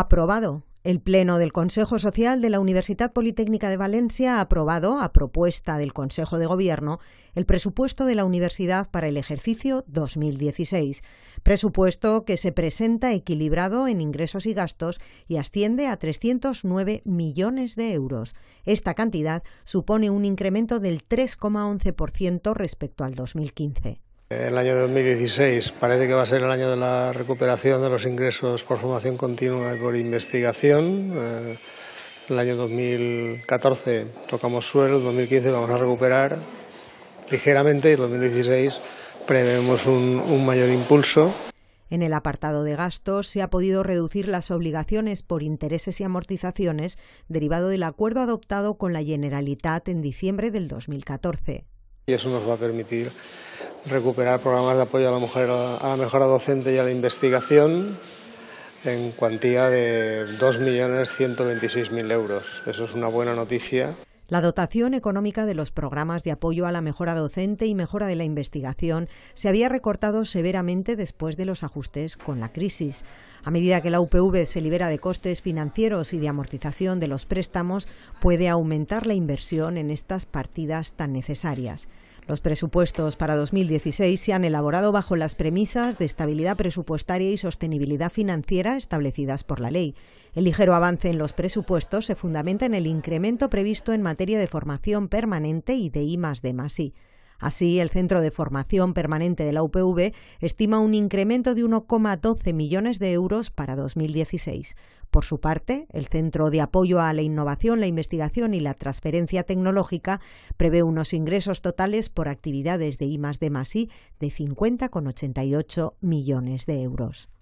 aprobado. El Pleno del Consejo Social de la Universidad Politécnica de Valencia ha aprobado, a propuesta del Consejo de Gobierno, el presupuesto de la universidad para el ejercicio 2016, presupuesto que se presenta equilibrado en ingresos y gastos y asciende a 309 millones de euros. Esta cantidad supone un incremento del 3,11% respecto al 2015. El año 2016 parece que va a ser el año de la recuperación de los ingresos por formación continua y por investigación. Eh, el año 2014 tocamos suelo, el 2015 vamos a recuperar ligeramente y el 2016 prevemos un, un mayor impulso. En el apartado de gastos se ha podido reducir las obligaciones por intereses y amortizaciones derivado del acuerdo adoptado con la Generalitat en diciembre del 2014. Y eso nos va a permitir recuperar programas de apoyo a la mujer, a la mejora docente y a la investigación en cuantía de 2.126.000 euros. Eso es una buena noticia. La dotación económica de los programas de apoyo a la mejora docente y mejora de la investigación se había recortado severamente después de los ajustes con la crisis. A medida que la UPV se libera de costes financieros y de amortización de los préstamos, puede aumentar la inversión en estas partidas tan necesarias. Los presupuestos para 2016 se han elaborado bajo las premisas de estabilidad presupuestaria y sostenibilidad financiera establecidas por la ley. El ligero avance en los presupuestos se fundamenta en el incremento previsto en materia de formación permanente y de I D Así, el Centro de Formación Permanente de la UPV estima un incremento de 1,12 millones de euros para 2016. Por su parte, el Centro de Apoyo a la Innovación, la Investigación y la Transferencia Tecnológica prevé unos ingresos totales por actividades de I+D+I de 50,88 millones de euros.